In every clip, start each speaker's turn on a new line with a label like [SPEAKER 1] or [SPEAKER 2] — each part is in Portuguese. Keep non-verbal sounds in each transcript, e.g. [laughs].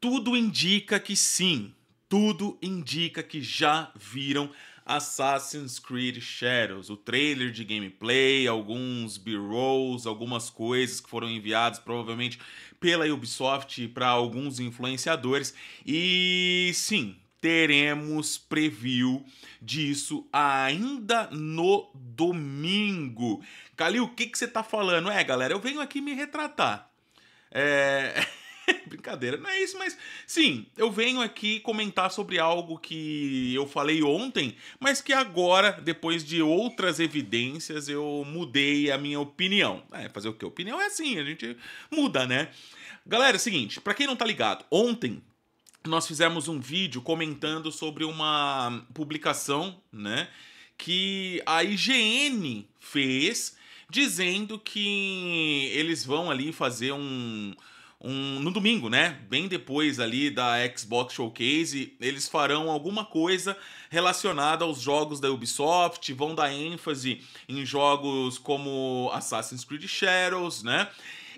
[SPEAKER 1] Tudo indica que sim, tudo indica que já viram Assassin's Creed Shadows, o trailer de gameplay, alguns b-rolls, algumas coisas que foram enviadas provavelmente pela Ubisoft para alguns influenciadores. E sim, teremos preview disso ainda no domingo. Calil, o que, que você tá falando? É, galera, eu venho aqui me retratar. É. [laughs] [laughs] Brincadeira, não é isso, mas sim, eu venho aqui comentar sobre algo que eu falei ontem, mas que agora, depois de outras evidências, eu mudei a minha opinião. É, fazer o que? Opinião é assim, a gente muda, né? Galera, é o seguinte, para quem não tá ligado, ontem nós fizemos um vídeo comentando sobre uma publicação, né, que a IGN fez dizendo que eles vão ali fazer um um, no domingo, né? Bem depois ali da Xbox Showcase, eles farão alguma coisa relacionada aos jogos da Ubisoft, vão dar ênfase em jogos como Assassin's Creed Shadows, né?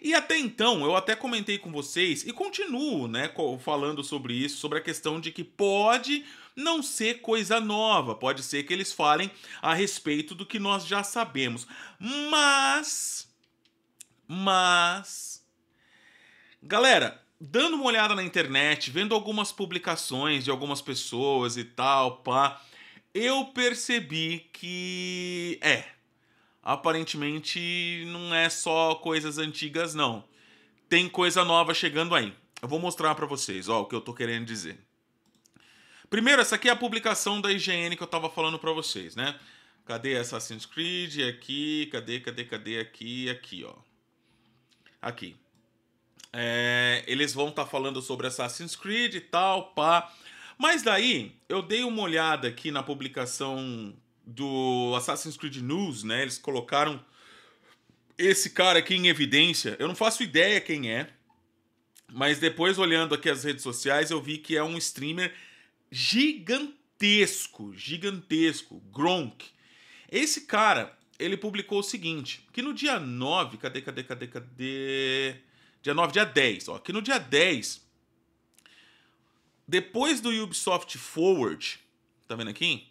[SPEAKER 1] E até então, eu até comentei com vocês e continuo, né, falando sobre isso, sobre a questão de que pode não ser coisa nova, pode ser que eles falem a respeito do que nós já sabemos. Mas mas Galera, dando uma olhada na internet, vendo algumas publicações de algumas pessoas e tal, pá, eu percebi que é. Aparentemente não é só coisas antigas não. Tem coisa nova chegando aí. Eu vou mostrar para vocês, ó, o que eu tô querendo dizer. Primeiro, essa aqui é a publicação da IGN que eu tava falando para vocês, né? Cadê Assassin's Creed? Aqui, cadê, cadê, cadê? Aqui, aqui, ó. Aqui. É, eles vão estar tá falando sobre Assassin's Creed e tal, pá. Mas daí, eu dei uma olhada aqui na publicação do Assassin's Creed News, né? Eles colocaram esse cara aqui em evidência. Eu não faço ideia quem é, mas depois olhando aqui as redes sociais, eu vi que é um streamer gigantesco, gigantesco, Gronk. Esse cara, ele publicou o seguinte, que no dia 9, cadê, cadê, cadê, cadê? Dia 9, dia 10. Ó, aqui no dia 10, depois do Ubisoft Forward, tá vendo aqui?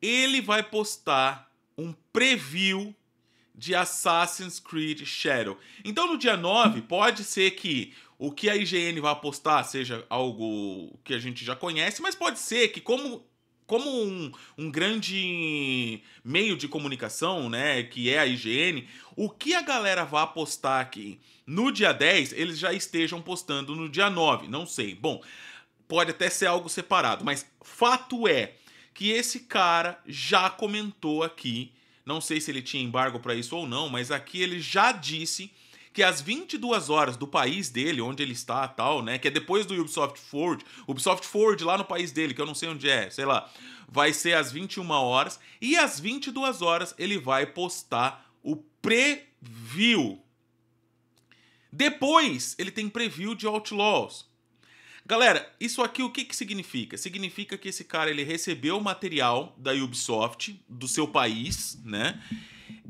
[SPEAKER 1] Ele vai postar um preview de Assassin's Creed Shadow. Então no dia 9, pode ser que o que a IGN vai postar seja algo que a gente já conhece, mas pode ser que como como um, um, grande meio de comunicação, né, que é a IGN, o que a galera vai postar aqui no dia 10, eles já estejam postando no dia 9, não sei. Bom, pode até ser algo separado, mas fato é que esse cara já comentou aqui, não sei se ele tinha embargo para isso ou não, mas aqui ele já disse que às 22 horas do país dele, onde ele está tal, né? Que é depois do Ubisoft Forward. Ubisoft Forward lá no país dele, que eu não sei onde é, sei lá. Vai ser às 21 horas. E às 22 horas ele vai postar o preview. Depois ele tem preview de Outlaws. Galera, isso aqui o que, que significa? Significa que esse cara ele recebeu o material da Ubisoft do seu país, né?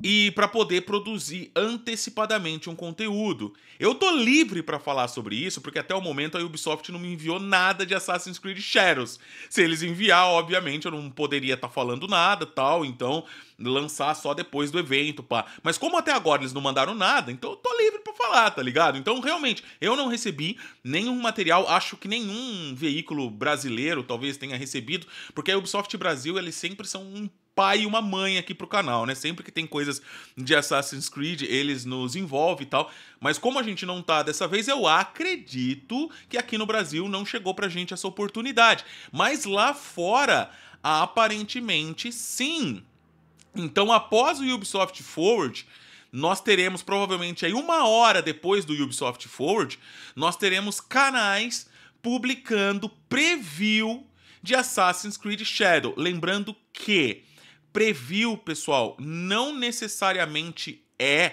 [SPEAKER 1] e para poder produzir antecipadamente um conteúdo. Eu tô livre para falar sobre isso, porque até o momento a Ubisoft não me enviou nada de Assassin's Creed Shadows. Se eles enviar, obviamente eu não poderia estar tá falando nada, tal, então lançar só depois do evento, pá. Mas como até agora eles não mandaram nada, então eu tô livre para falar, tá ligado? Então realmente, eu não recebi nenhum material, acho que nenhum veículo brasileiro talvez tenha recebido, porque a Ubisoft Brasil, eles sempre são um pai e uma mãe aqui pro canal, né? Sempre que tem coisas de Assassin's Creed, eles nos envolvem e tal. Mas como a gente não tá dessa vez, eu acredito que aqui no Brasil não chegou pra gente essa oportunidade. Mas lá fora, aparentemente sim. Então, após o Ubisoft Forward, nós teremos provavelmente aí uma hora depois do Ubisoft Forward, nós teremos canais publicando preview de Assassin's Creed Shadow. Lembrando que preview, pessoal, não necessariamente é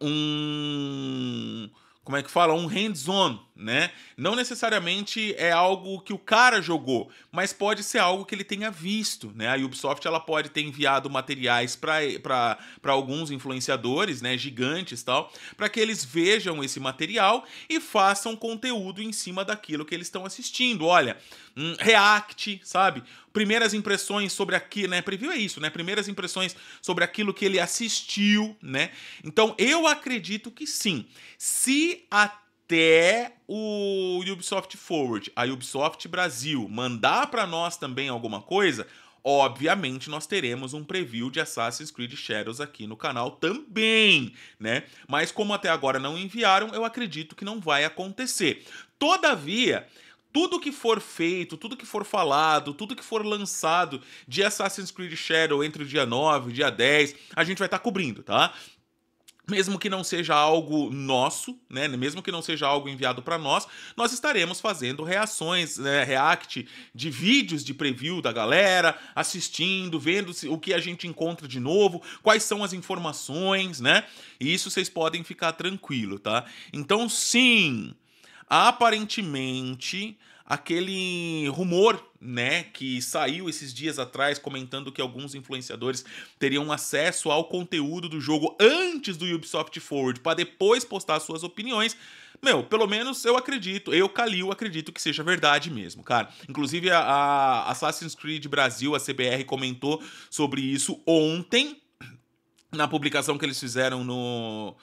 [SPEAKER 1] um como é que fala? Um hands-on, né? Não necessariamente é algo que o cara jogou, mas pode ser algo que ele tenha visto, né? A Ubisoft ela pode ter enviado materiais para alguns influenciadores, né, gigantes tal, para que eles vejam esse material e façam conteúdo em cima daquilo que eles estão assistindo. Olha, um react, sabe? primeiras impressões sobre aquilo, né? Preview é isso, né? Primeiras impressões sobre aquilo que ele assistiu, né? Então eu acredito que sim. Se até o Ubisoft Forward, a Ubisoft Brasil mandar para nós também alguma coisa, obviamente nós teremos um preview de Assassin's Creed Shadows aqui no canal também, né? Mas como até agora não enviaram, eu acredito que não vai acontecer. Todavia, tudo que for feito, tudo que for falado, tudo que for lançado de Assassin's Creed Shadow entre o dia 9 e o dia 10, a gente vai estar tá cobrindo, tá? mesmo que não seja algo nosso, né, mesmo que não seja algo enviado para nós, nós estaremos fazendo reações, né, react de vídeos de preview da galera, assistindo, vendo o que a gente encontra de novo, quais são as informações, né? E isso vocês podem ficar tranquilo, tá? Então, sim, Aparentemente, aquele rumor, né, que saiu esses dias atrás comentando que alguns influenciadores teriam acesso ao conteúdo do jogo antes do Ubisoft Forward para depois postar suas opiniões. Meu, pelo menos eu acredito, eu, Calil, acredito que seja verdade mesmo, cara. Inclusive, a, a Assassin's Creed Brasil, a CBR, comentou sobre isso ontem, na publicação que eles fizeram no,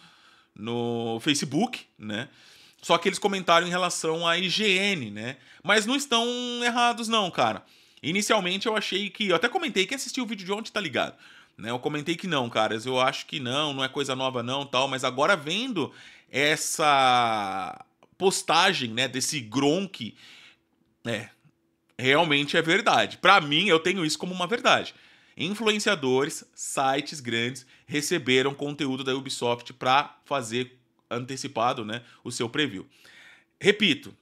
[SPEAKER 1] no Facebook, né? Só que eles comentaram em relação à higiene, né? Mas não estão errados, não, cara. Inicialmente eu achei que. Eu até comentei, quem assistiu o vídeo de ontem tá ligado. Né? Eu comentei que não, caras. Eu acho que não, não é coisa nova, não, tal. Mas agora vendo essa postagem, né, desse Gronk, é. Realmente é verdade. Para mim, eu tenho isso como uma verdade. Influenciadores, sites grandes receberam conteúdo da Ubisoft para fazer antecipado né, o seu preview. Repito,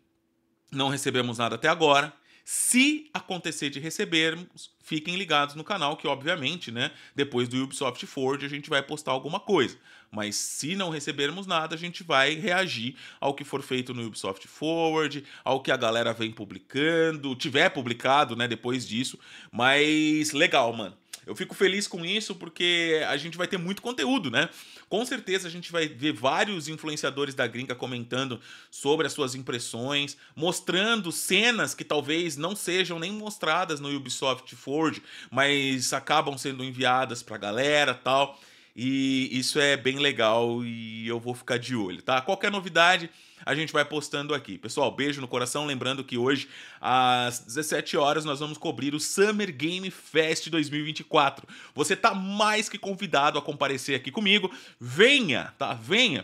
[SPEAKER 1] não recebemos nada até agora. Se acontecer de recebermos, fiquem ligados no canal, que obviamente, né, depois do Ubisoft Forge a gente vai postar alguma coisa. Mas se não recebermos nada, a gente vai reagir ao que for feito no Ubisoft Forward, ao que a galera vem publicando, tiver publicado, né, depois disso. Mas legal, mano. Eu fico feliz com isso porque a gente vai ter muito conteúdo, né? Com certeza a gente vai ver vários influenciadores da gringa comentando sobre as suas impressões, mostrando cenas que talvez não sejam nem mostradas no Ubisoft Forge, mas acabam sendo enviadas pra galera, tal. E isso é bem legal e eu vou ficar de olho, tá? Qualquer novidade a gente vai postando aqui. Pessoal, beijo no coração. Lembrando que hoje, às 17 horas, nós vamos cobrir o Summer Game Fest 2024. Você tá mais que convidado a comparecer aqui comigo. Venha, tá? Venha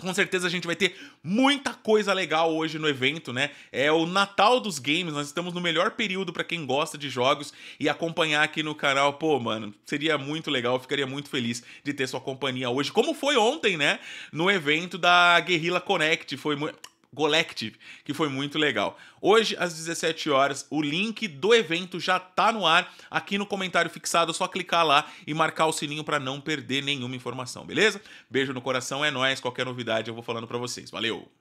[SPEAKER 1] com certeza a gente vai ter muita coisa legal hoje no evento, né? É o Natal dos games, nós estamos no melhor período para quem gosta de jogos e acompanhar aqui no canal, pô, mano, seria muito legal, eu ficaria muito feliz de ter sua companhia hoje, como foi ontem, né? No evento da Guerrilla Connect, foi muito Golective, que foi muito legal. Hoje, às 17 horas, o link do evento já está no ar aqui no comentário fixado. É só clicar lá e marcar o sininho para não perder nenhuma informação, beleza? Beijo no coração, é nóis. Qualquer novidade eu vou falando para vocês. Valeu!